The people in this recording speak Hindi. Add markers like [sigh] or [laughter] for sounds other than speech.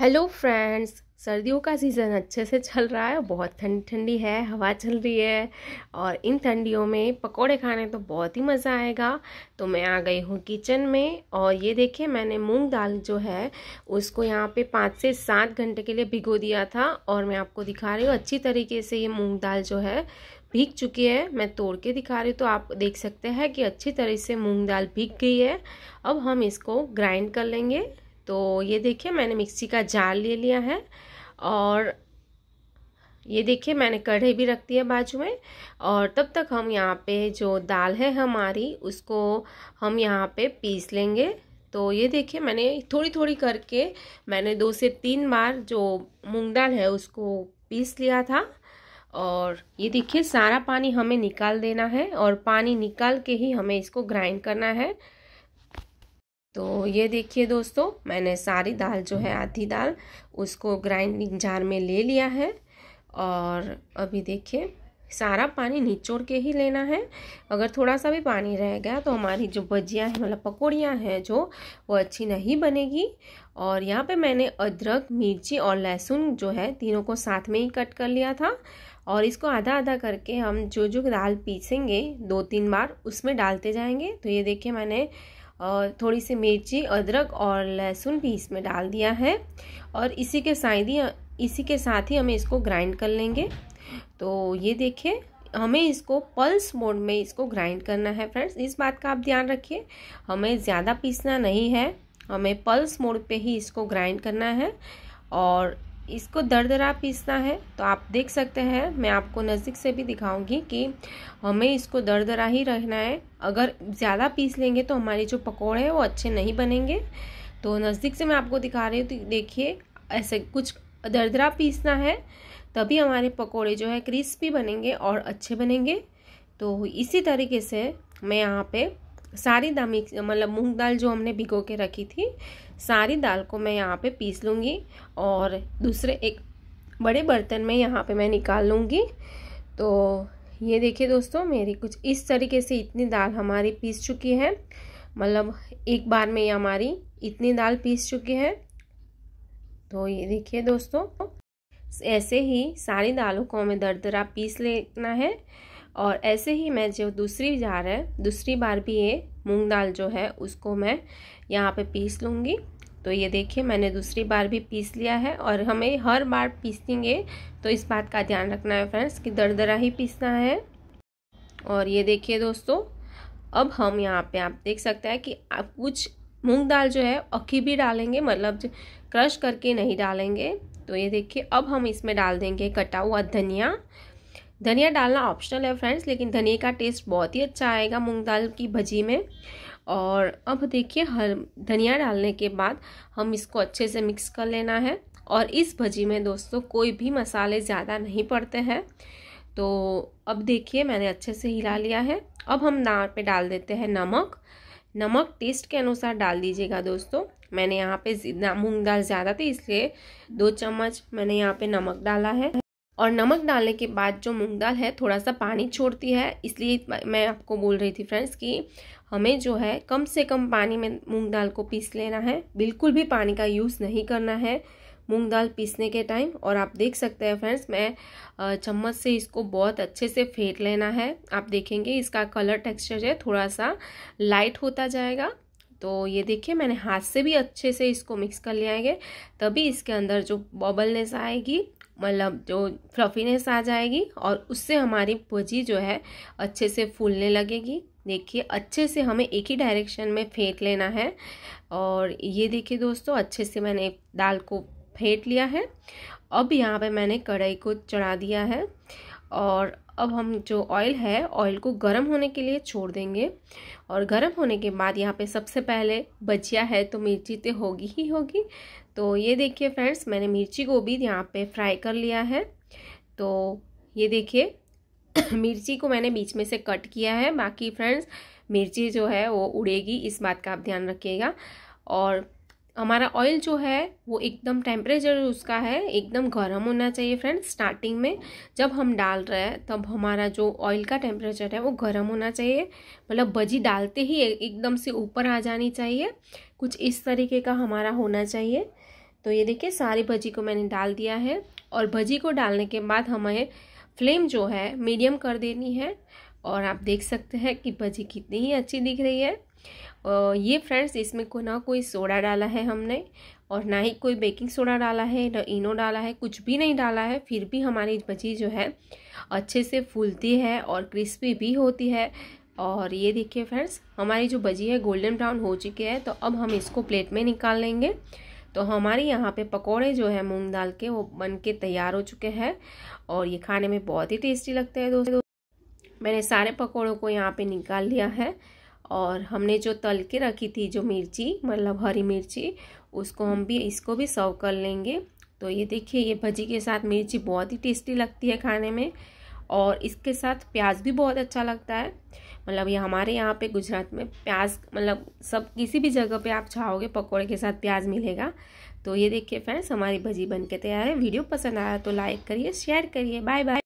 हेलो फ्रेंड्स सर्दियों का सीज़न अच्छे से चल रहा है बहुत ठंडी ठंडी है हवा चल रही है और इन ठंडियों में पकोड़े खाने तो बहुत ही मज़ा आएगा तो मैं आ गई हूँ किचन में और ये देखिए मैंने मूंग दाल जो है उसको यहाँ पे पाँच से सात घंटे के लिए भिगो दिया था और मैं आपको दिखा रही हूँ अच्छी तरीके से ये मूँग दाल जो है भीग चुकी है मैं तोड़ के दिखा रही हूँ तो आप देख सकते हैं कि अच्छी तरह से मूँग दाल भीग गई है अब हम इसको ग्राइंड कर लेंगे तो ये देखिए मैंने मिक्सी का जार ले लिया है और ये देखिए मैंने कढ़े भी रख दिया बाजू में और तब तक हम यहाँ पे जो दाल है हमारी उसको हम यहाँ पे पीस लेंगे तो ये देखिए मैंने थोड़ी थोड़ी करके मैंने दो से तीन बार जो मूंग दाल है उसको पीस लिया था और ये देखिए सारा पानी हमें निकाल देना है और पानी निकाल के ही हमें इसको ग्राइंड करना है तो ये देखिए दोस्तों मैंने सारी दाल जो है आधी दाल उसको ग्राइंडिंग जार में ले लिया है और अभी देखिए सारा पानी निचोड़ के ही लेना है अगर थोड़ा सा भी पानी रह गया तो हमारी जो भजियाँ हैं मतलब पकौड़ियाँ हैं जो वो अच्छी नहीं बनेगी और यहाँ पे मैंने अदरक मिर्ची और लहसुन जो है तीनों को साथ में ही कट कर लिया था और इसको आधा आधा करके हम जो जो दाल पीसेंगे दो तीन बार उसमें डालते जाएंगे तो ये देखिए मैंने और थोड़ी सी मिर्ची अदरक और लहसुन भी इसमें डाल दिया है और इसी के साथ ही इसी के साथ ही हमें इसको ग्राइंड कर लेंगे तो ये देखिए हमें इसको पल्स मोड में इसको ग्राइंड करना है फ्रेंड्स इस बात का आप ध्यान रखिए हमें ज़्यादा पीसना नहीं है हमें पल्स मोड पे ही इसको ग्राइंड करना है और इसको दरदरा पीसना है तो आप देख सकते हैं मैं आपको नज़दीक से भी दिखाऊंगी कि हमें इसको दरदरा ही रखना है अगर ज़्यादा पीस लेंगे तो हमारे जो पकौड़े हैं वो अच्छे नहीं बनेंगे तो नज़दीक से मैं आपको दिखा रही हूँ तो देखिए ऐसे कुछ दरदरा पीसना है तभी हमारे पकौड़े जो है क्रिस्पी बनेंगे और अच्छे बनेंगे तो इसी तरीके से मैं यहाँ पे सारी दामी मतलब मूंग दाल जो हमने भिगो के रखी थी सारी दाल को मैं यहाँ पे पीस लूँगी और दूसरे एक बड़े बर्तन में यहाँ पे मैं निकाल लूँगी तो ये देखिए दोस्तों मेरी कुछ इस तरीके से इतनी दाल हमारी पीस चुकी है मतलब एक बार में ये हमारी इतनी दाल पीस चुकी है तो ये देखिए दोस्तों ऐसे ही सारी दालों को हमें दरदरा पीस लेना है और ऐसे ही मैं जो दूसरी जार है दूसरी बार भी ये मूंग दाल जो है उसको मैं यहाँ पे पीस लूँगी तो ये देखिए मैंने दूसरी बार भी पीस लिया है और हमें हर बार पीसेंगे तो इस बात का ध्यान रखना है फ्रेंड्स कि दरदरा ही पीसना है और ये देखिए दोस्तों अब हम यहाँ पे आप देख सकते हैं कि आप कुछ मूंग दाल जो है अखी भी डालेंगे मतलब क्रश करके नहीं डालेंगे तो ये देखिए अब हम इसमें डाल देंगे कटा हुआ धनिया धनिया डालना ऑप्शनल है फ्रेंड्स लेकिन धनिया का टेस्ट बहुत ही अच्छा आएगा मूंग दाल की भजी में और अब देखिए हर धनिया डालने के बाद हम इसको अच्छे से मिक्स कर लेना है और इस भजी में दोस्तों कोई भी मसाले ज़्यादा नहीं पड़ते हैं तो अब देखिए मैंने अच्छे से हिला लिया है अब हम ना पे डाल देते हैं नमक नमक टेस्ट के अनुसार डाल दीजिएगा दोस्तों मैंने यहाँ पे मूंग दाल ज़्यादा थी इसलिए दो चम्मच मैंने यहाँ पे नमक डाला है और नमक डालने के बाद जो मूंग दाल है थोड़ा सा पानी छोड़ती है इसलिए मैं आपको बोल रही थी फ्रेंड्स कि हमें जो है कम से कम पानी में मूंग दाल को पीस लेना है बिल्कुल भी पानी का यूज़ नहीं करना है मूंग दाल पीसने के टाइम और आप देख सकते हैं फ्रेंड्स मैं चम्मच से इसको बहुत अच्छे से फेंट लेना है आप देखेंगे इसका कलर टेक्स्चर है थोड़ा सा लाइट होता जाएगा तो ये देखिए मैंने हाथ से भी अच्छे से इसको मिक्स कर लिया है तभी इसके अंदर जो बबलनेस आएगी मतलब जो फ्लफीनेस आ जाएगी और उससे हमारी भुजी जो है अच्छे से फूलने लगेगी देखिए अच्छे से हमें एक ही डायरेक्शन में फेंट लेना है और ये देखिए दोस्तों अच्छे से मैंने दाल को फेंट लिया है अब यहाँ पे मैंने कढ़ाई को चढ़ा दिया है और अब हम जो ऑयल है ऑयल को गर्म होने के लिए छोड़ देंगे और गर्म होने के बाद यहाँ पे सबसे पहले बचिया है तो मिर्ची तो होगी ही होगी तो ये देखिए फ्रेंड्स मैंने मिर्ची गोभी यहाँ पे फ्राई कर लिया है तो ये देखिए [clears throat] मिर्ची को मैंने बीच में से कट किया है बाकी फ्रेंड्स मिर्ची जो है वो उड़ेगी इस बात का आप ध्यान रखिएगा और हमारा ऑयल जो है वो एकदम टेम्परेचर उसका है एकदम गर्म होना चाहिए फ्रेंड्स स्टार्टिंग में जब हम डाल रहे हैं तब हमारा जो ऑयल का टेम्परेचर है वो गर्म होना चाहिए मतलब भजी डालते ही एकदम से ऊपर आ जानी चाहिए कुछ इस तरीके का हमारा होना चाहिए तो ये देखिए सारी भजी को मैंने डाल दिया है और भजी को डालने के बाद हमें फ्लेम जो है मीडियम कर देनी है और आप देख सकते हैं कि भजी कितनी ही अच्छी दिख रही है और ये फ्रेंड्स इसमें को ना कोई सोडा डाला है हमने और ना ही कोई बेकिंग सोडा डाला है ना इनो डाला है कुछ भी नहीं डाला है फिर भी हमारी भजी जो है अच्छे से फूलती है और क्रिस्पी भी होती है और ये देखिए फ्रेंड्स हमारी जो भजी है गोल्डन ब्राउन हो चुकी है तो अब हम इसको प्लेट में निकाल लेंगे तो हमारे यहाँ पे पकोड़े जो है मूंग दाल के वो बन के तैयार हो चुके हैं और ये खाने में बहुत ही टेस्टी लगते हैं दोस्तों मैंने सारे पकोड़ों को यहाँ पे निकाल लिया है और हमने जो तल के रखी थी जो मिर्ची मतलब हरी मिर्ची उसको हम भी इसको भी सर्व कर लेंगे तो ये देखिए ये भजी के साथ मिर्ची बहुत ही टेस्टी लगती है खाने में और इसके साथ प्याज भी बहुत अच्छा लगता है मतलब ये हमारे यहाँ पे गुजरात में प्याज मतलब सब किसी भी जगह पे आप चाहोगे पकौड़े के साथ प्याज मिलेगा तो ये देखिए फ्रेंड्स हमारी भजी बन के तैयार है वीडियो पसंद आया तो लाइक करिए शेयर करिए बाय बाय